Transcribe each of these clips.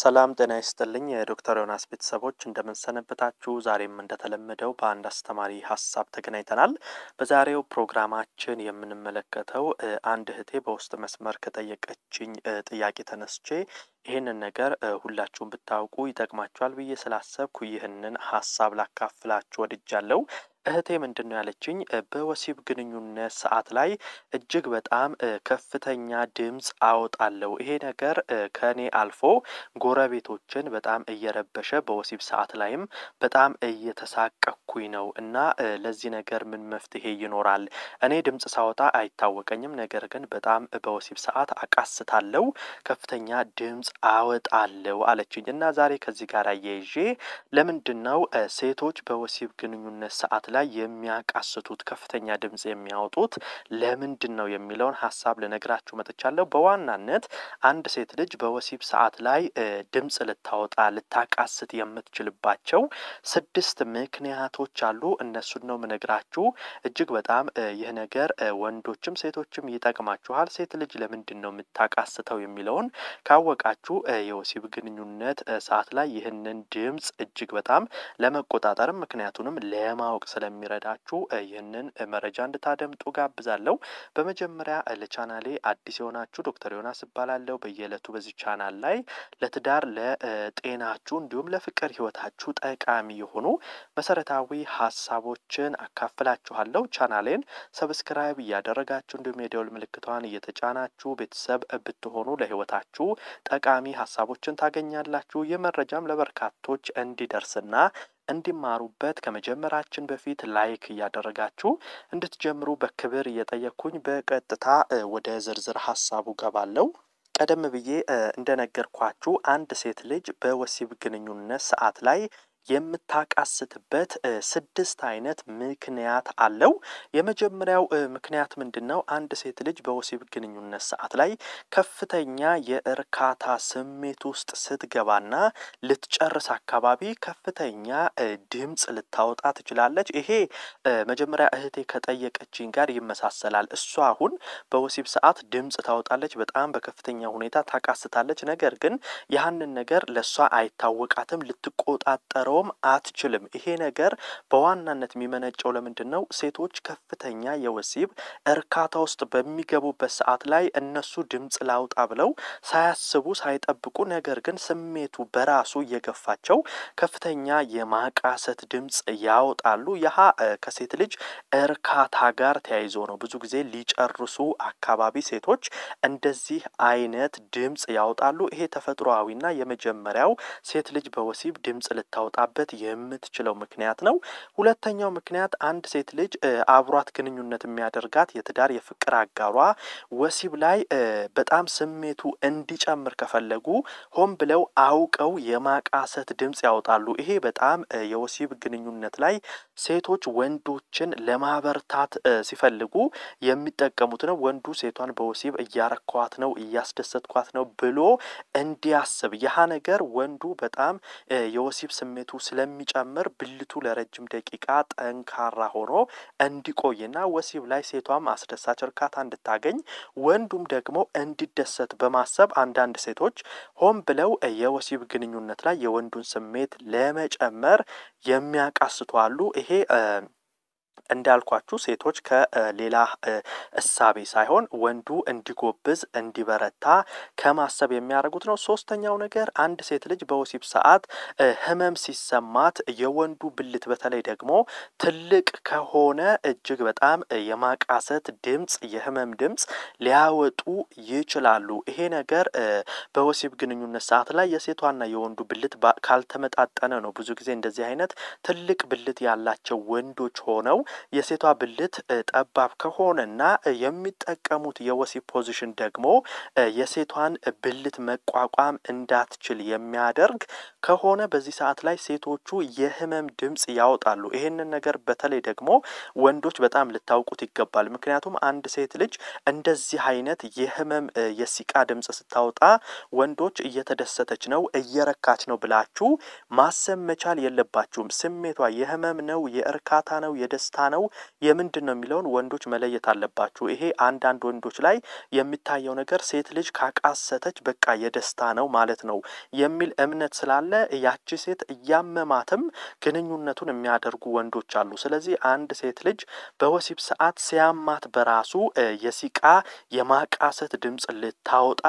ሰላም ጤና ይስጥልኝ የዶክተር ዮናስ ቤተሰቦች እንደምንሰነበታችሁ። ዛሬም እንደተለመደው በአንድ አስተማሪ ሀሳብ ተገናኝተናል። በዛሬው ፕሮግራማችን የምንመለከተው አንድ እህቴ በውስጥ መስመር ከጠየቀችኝ ጥያቄ ተነስቼ ይህንን ነገር ሁላችሁም ብታውቁ ይጠቅማችኋል ብዬ ስላሰብኩ ይህንን ሀሳብ ላካፍላችሁ ወድጃለሁ። እህቴ ምንድን ነው ያለችኝ? በወሲብ ግንኙነት ሰዓት ላይ እጅግ በጣም ከፍተኛ ድምፅ አወጣለሁ። ይሄ ነገር ከኔ አልፎ ጎረቤቶችን በጣም እየረበሸ በወሲብ ሰዓት ላይም በጣም እየተሳቀኩኝ ነው እና ለዚህ ነገር ምን መፍትሄ ይኖራል? እኔ ድምፅ ሳወጣ አይታወቀኝም። ነገር ግን በጣም በወሲብ ሰዓት አቃስታለሁ፣ ከፍተኛ ድምፅ አወጣለሁ አለችኝ እና ዛሬ ከዚህ ጋር አያይዤ ለምንድን ነው ሴቶች በወሲብ ግንኙነት ሰዓት ላይ የሚያቃስቱት ከፍተኛ ድምጽ የሚያወጡት ለምንድን ነው የሚለውን ሀሳብ ልነግራችሁ መጥቻለሁ። በዋናነት አንድ ሴት ልጅ በወሲብ ሰዓት ላይ ድምጽ ልታወጣ ልታቃስት የምትችልባቸው ስድስት ምክንያቶች አሉ። እነሱን ነው ምነግራችሁ። እጅግ በጣም ይህ ነገር ወንዶችም ሴቶችም ይጠቅማችኋል። ሴት ልጅ ለምንድን ነው የምታቃስተው የሚለውን ካወቃችሁ የወሲብ ግንኙነት ሰዓት ላይ ይህንን ድምጽ እጅግ በጣም ለመቆጣጠርም ምክንያቱንም ለማወቅ ስለ ስለሚረዳችሁ ይህንን መረጃ እንድታደምጡ ጋብዛለሁ። በመጀመሪያ ለቻናሌ አዲስ የሆናችሁ ዶክተር ዮናስ እባላለሁ። በየዕለቱ በዚህ ቻናል ላይ ለትዳር፣ ለጤናችሁ እንዲሁም ለፍቅር ህይወታችሁ ጠቃሚ የሆኑ መሰረታዊ ሀሳቦችን አካፍላችኋለሁ። ቻናሌን ሰብስክራይብ እያደረጋችሁ እንዲሁም የደውል ምልክቷን እየተጫናችሁ ቤተሰብ ብትሆኑ ለህይወታችሁ ጠቃሚ ሀሳቦችን ታገኛላችሁ። ይህ መረጃም ለበርካቶች እንዲደርስና እንዲማሩበት ከመጀመራችን በፊት ላይክ እያደረጋችሁ እንድትጀምሩ በክብር እየጠየቅኩኝ በቀጥታ ወደ ዝርዝር ሀሳቡ ገባለው። ቀደም ብዬ እንደነገርኳችሁ አንድ ሴት ልጅ በወሲብ ግንኙነት ሰዓት ላይ የምታቃስትበት ስድስት አይነት ምክንያት አለው። የመጀመሪያው ምክንያት ምንድን ነው? አንድ ሴት ልጅ በወሲብ ግንኙነት ሰዓት ላይ ከፍተኛ የእርካታ ስሜት ውስጥ ስትገባና ልትጨርስ አካባቢ ከፍተኛ ድምፅ ልታወጣ ትችላለች። ይሄ መጀመሪያ እህቴ ከጠየቀችኝ ጋር ይመሳሰላል። እሷ አሁን በወሲብ ሰዓት ድምፅ ታወጣለች፣ በጣም በከፍተኛ ሁኔታ ታቃስታለች። ነገር ግን ያህንን ነገር ለእሷ አይታወቃትም ልትቆጣጠረው ልትቃወም አትችልም። ይሄ ነገር በዋናነት የሚመነጨው ለምንድን ነው? ሴቶች ከፍተኛ የወሲብ እርካታ ውስጥ በሚገቡበት ሰዓት ላይ እነሱ ድምፅ ላውጣ ብለው ሳያስቡ ሳይጠብቁ፣ ነገር ግን ስሜቱ በራሱ እየገፋቸው ከፍተኛ የማቃሰት ድምፅ ያወጣሉ። ያሀ ከሴት ልጅ እርካታ ጋር ተያይዞ ነው። ብዙ ጊዜ ሊጨርሱ አካባቢ ሴቶች እንደዚህ አይነት ድምፅ ያወጣሉ። ይሄ ተፈጥሮአዊና የመጀመሪያው ሴት ልጅ በወሲብ ድምፅ ልታወጣ ልትጋባበት የምትችለው ምክንያት ነው። ሁለተኛው ምክንያት አንድ ሴት ልጅ አብሯት ግንኙነት የሚያደርጋት የትዳር የፍቅር አጋሯ ወሲብ ላይ በጣም ስሜቱ እንዲጨምር ከፈለጉ ሆን ብለው አውቀው የማቃሰት ድምፅ ያወጣሉ። ይሄ በጣም የወሲብ ግንኙነት ላይ ሴቶች ወንዶችን ለማበርታት ሲፈልጉ የሚጠቀሙት ነው። ወንዱ ሴቷን በወሲብ እያረኳት ነው፣ እያስደሰትኳት ነው ብሎ እንዲያስብ ያህ ነገር ወንዱ በጣም የወሲብ ስሜቱ ስለሚጨምር ብልቱ ለረጅም ደቂቃ ጠንካራ ሆኖ እንዲቆይና ወሲብ ላይ ሴቷም አስደሳች እርካታ እንድታገኝ ወንዱም ደግሞ እንዲደሰት በማሰብ አንዳንድ ሴቶች ሆን ብለው የወሲብ ግንኙነት ላይ የወንዱን ስሜት ለመጨመር የሚያቃስቷሉ። አሉ። ይሄ እንዳልኳችሁ ሴቶች ከሌላ እሳቤ ሳይሆን ወንዱ እንዲጎብዝ እንዲበረታ ከማሰብ የሚያደርጉት ነው። ሶስተኛው ነገር አንድ ሴት ልጅ በወሲብ ሰዓት ህመም ሲሰማት የወንዱ ብልት በተለይ ደግሞ ትልቅ ከሆነ እጅግ በጣም የማቃሰት ድምፅ፣ የህመም ድምፅ ሊያወጡ ይችላሉ። ይሄ ነገር በወሲብ ግንኙነት ሰዓት ላይ የሴቷና የወንዱ ብልት ካልተመጣጠነ ነው ብዙ ጊዜ እንደዚህ አይነት ትልቅ ብልት ያላቸው ወንዶች ሆነው የሴቷ ብልት ጠባብ ከሆነና የሚጠቀሙት የወሲብ ፖዚሽን ደግሞ የሴቷን ብልት መቋቋም እንዳትችል የሚያደርግ ከሆነ በዚህ ሰዓት ላይ ሴቶቹ የህመም ድምፅ ያወጣሉ። ይህንን ነገር በተለይ ደግሞ ወንዶች በጣም ልታውቁት ይገባል። ምክንያቱም አንድ ሴት ልጅ እንደዚህ አይነት የህመም የሲቃ ድምፅ ስታወጣ ወንዶች እየተደሰተች ነው፣ እየረካች ነው ብላችሁ ማሰብ መቻል የለባችሁም። ስሜቷ የህመም ነው፣ የእርካታ ነው፣ የደስታ ነው የምንድን ነው የሚለውን ወንዶች መለየት አለባችሁ። ይሄ አንዳንድ ወንዶች ላይ የሚታየው ነገር ሴት ልጅ ካቃሰተች በቃ የደስታ ነው ማለት ነው የሚል እምነት ስላለ ያቺ ሴት እያመማትም ግንኙነቱን የሚያደርጉ ወንዶች አሉ። ስለዚህ አንድ ሴት ልጅ በወሲብ ሰዓት ሲያማት በራሱ የሲቃ የማቃሰት ድምፅ ልታወጣ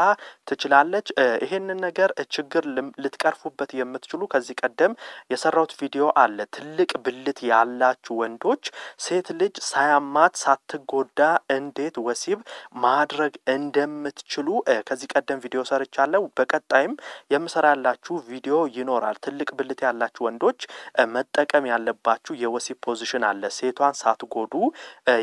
ትችላለች። ይሄንን ነገር ችግር ልትቀርፉበት የምትችሉ ከዚህ ቀደም የሰራሁት ቪዲዮ አለ። ትልቅ ብልት ያላችሁ ወንዶች ሴት ልጅ ሳያማት ሳትጎዳ እንዴት ወሲብ ማድረግ እንደምትችሉ ከዚህ ቀደም ቪዲዮ ሰርቻለሁ። በቀጣይም የምሰራላችሁ ቪዲዮ ይኖራል። ትልቅ ብልት ያላችሁ ወንዶች መጠቀም ያለባችሁ የወሲብ ፖዚሽን አለ። ሴቷን ሳትጎዱ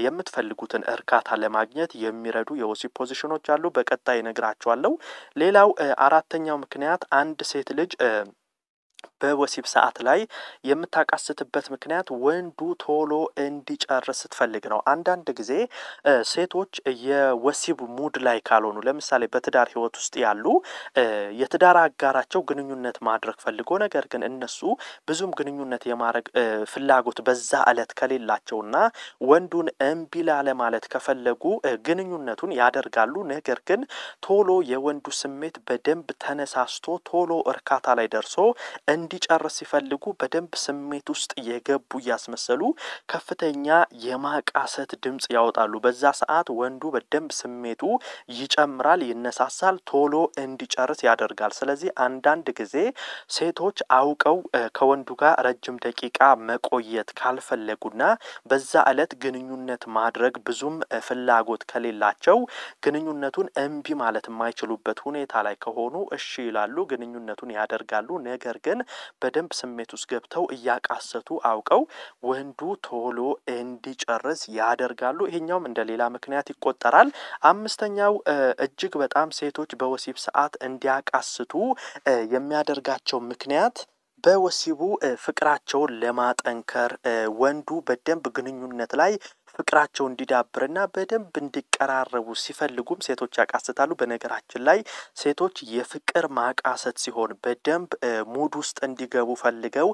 የምትፈልጉትን እርካታ ለማግኘት የሚረዱ የወሲብ ፖዚሽኖች አሉ። በቀጣይ ነግራችኋለሁ። ሌላው አራተኛው ምክንያት አንድ ሴት ልጅ በወሲብ ሰዓት ላይ የምታቃስትበት ምክንያት ወንዱ ቶሎ እንዲጨርስ ስትፈልግ ነው። አንዳንድ ጊዜ ሴቶች የወሲብ ሙድ ላይ ካልሆኑ፣ ለምሳሌ በትዳር ህይወት ውስጥ ያሉ የትዳር አጋራቸው ግንኙነት ማድረግ ፈልጎ ነገር ግን እነሱ ብዙም ግንኙነት የማድረግ ፍላጎት በዛ እለት ከሌላቸውና ወንዱን እምቢ ላለ ማለት ከፈለጉ ግንኙነቱን ያደርጋሉ። ነገር ግን ቶሎ የወንዱ ስሜት በደንብ ተነሳስቶ ቶሎ እርካታ ላይ ደርሶ እንዲ እንዲጨርስ ሲፈልጉ በደንብ ስሜት ውስጥ የገቡ እያስመሰሉ ከፍተኛ የማቃሰት ድምፅ ያወጣሉ። በዛ ሰዓት ወንዱ በደንብ ስሜቱ ይጨምራል፣ ይነሳሳል፣ ቶሎ እንዲጨርስ ያደርጋል። ስለዚህ አንዳንድ ጊዜ ሴቶች አውቀው ከወንዱ ጋር ረጅም ደቂቃ መቆየት ካልፈለጉና በዛ ዕለት ግንኙነት ማድረግ ብዙም ፍላጎት ከሌላቸው ግንኙነቱን እምቢ ማለት የማይችሉበት ሁኔታ ላይ ከሆኑ እሺ ይላሉ፣ ግንኙነቱን ያደርጋሉ። ነገር ግን በደንብ ስሜት ውስጥ ገብተው እያቃሰቱ አውቀው ወንዱ ቶሎ እንዲጨርስ ያደርጋሉ። ይሄኛውም እንደ ሌላ ምክንያት ይቆጠራል። አምስተኛው እጅግ በጣም ሴቶች በወሲብ ሰዓት እንዲያቃስቱ የሚያደርጋቸው ምክንያት በወሲቡ ፍቅራቸውን ለማጠንከር ወንዱ በደንብ ግንኙነት ላይ ፍቅራቸው እንዲዳብርና በደንብ እንዲቀራረቡ ሲፈልጉም ሴቶች ያቃስታሉ። በነገራችን ላይ ሴቶች የፍቅር ማቃሰት ሲሆን በደንብ ሙድ ውስጥ እንዲገቡ ፈልገው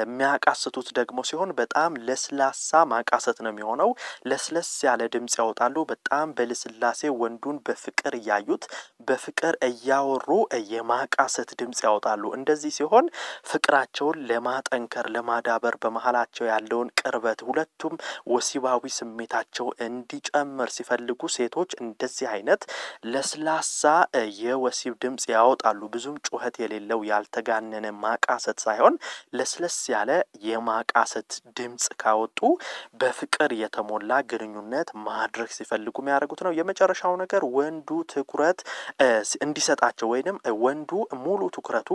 የሚያቃስቱት ደግሞ ሲሆን በጣም ለስላሳ ማቃሰት ነው የሚሆነው። ለስለስ ያለ ድምፅ ያወጣሉ። በጣም በልስላሴ ወንዱን በፍቅር እያዩት በፍቅር እያወሩ የማቃሰት ድምፅ ያወጣሉ። እንደዚህ ሲሆን ፍቅራቸውን ለማጠንከር ለማዳበር በመሀላቸው ያለውን ቅርበት ሁለቱም ወሲባዊ ስሜታቸው እንዲጨምር ሲፈልጉ ሴቶች እንደዚህ አይነት ለስላሳ የወሲብ ድምፅ ያወጣሉ። ብዙም ጩኸት የሌለው ያልተጋነነ ማቃሰት ሳይሆን ለስለስ ያለ የማቃሰት ድምፅ ካወጡ በፍቅር የተሞላ ግንኙነት ማድረግ ሲፈልጉ የሚያደርጉት ነው። የመጨረሻው ነገር ወንዱ ትኩረት እንዲሰጣቸው ወይንም ወንዱ ሙሉ ትኩረቱ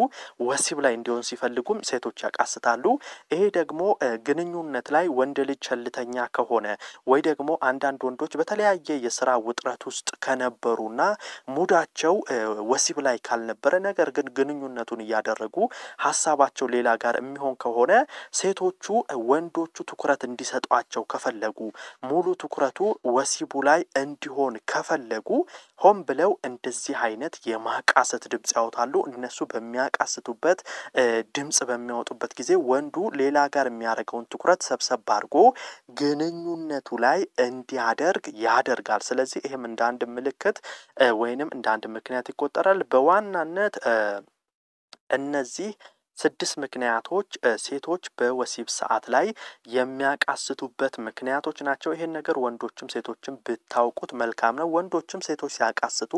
ወሲብ ላይ እንዲሆን ሲፈልጉም ሴቶች ያቃስታሉ። ይሄ ደግሞ ግንኙነት ላይ ወንድ ልጅ ቸልተኛ ከሆነ ወይ ደግሞ አንዳንድ ወንዶች በተለያየ የስራ ውጥረት ውስጥ ከነበሩና ሙዳቸው ወሲብ ላይ ካልነበረ ነገር ግን ግንኙነቱን እያደረጉ ሀሳባቸው ሌላ ጋር የሚሆን ከሆነ ሴቶቹ ወንዶቹ ትኩረት እንዲሰጧቸው ከፈለጉ ሙሉ ትኩረቱ ወሲቡ ላይ እንዲሆን ከፈለጉ ሆን ብለው እንደዚህ አይነት የማቃሰት ድምፅ ያወጣሉ። እነሱ በሚያቃስቱበት ድምፅ በሚያወጡበት ጊዜ ወንዱ ሌላ ጋር የሚያደርገውን ትኩረት ሰብሰብ አድርጎ ግንኙነቱ ላይ እንዲያደርግ ያደርጋል። ስለዚህ ይህም እንደ አንድ ምልክት ወይንም እንደ አንድ ምክንያት ይቆጠራል። በዋናነት እነዚህ ስድስት ምክንያቶች ሴቶች በወሲብ ሰዓት ላይ የሚያቃስቱበት ምክንያቶች ናቸው። ይሄን ነገር ወንዶችም ሴቶችም ብታውቁት መልካም ነው። ወንዶችም ሴቶች ሲያቃስቱ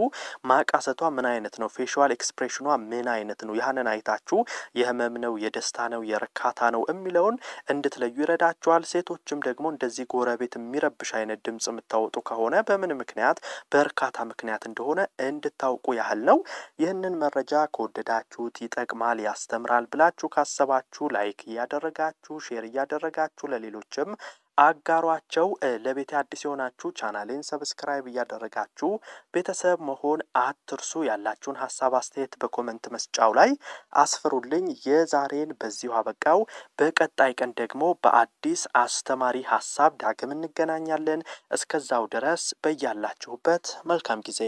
ማቃሰቷ ምን አይነት ነው? ፌሽዋል ኤክስፕሬሽኗ ምን አይነት ነው? ያህንን አይታችሁ የህመም ነው፣ የደስታ ነው፣ የርካታ ነው የሚለውን እንድትለዩ ይረዳችኋል። ሴቶችም ደግሞ እንደዚህ ጎረቤት የሚረብሽ አይነት ድምጽ የምታወጡ ከሆነ በምን ምክንያት በእርካታ ምክንያት እንደሆነ እንድታውቁ ያህል ነው። ይህንን መረጃ ከወደዳችሁት ይጠቅማል፣ ያስተምራል ብላችሁ ካሰባችሁ ላይክ እያደረጋችሁ ሼር እያደረጋችሁ ለሌሎችም አጋሯቸው። ለቤት አዲስ የሆናችሁ ቻናሌን ሰብስክራይብ እያደረጋችሁ ቤተሰብ መሆን አትርሱ። ያላችሁን ሀሳብ አስተያየት በኮመንት መስጫው ላይ አስፍሩልኝ። የዛሬን በዚሁ አበቃው። በቀጣይ ቀን ደግሞ በአዲስ አስተማሪ ሀሳብ ዳግም እንገናኛለን። እስከዛው ድረስ በያላችሁበት መልካም ጊዜ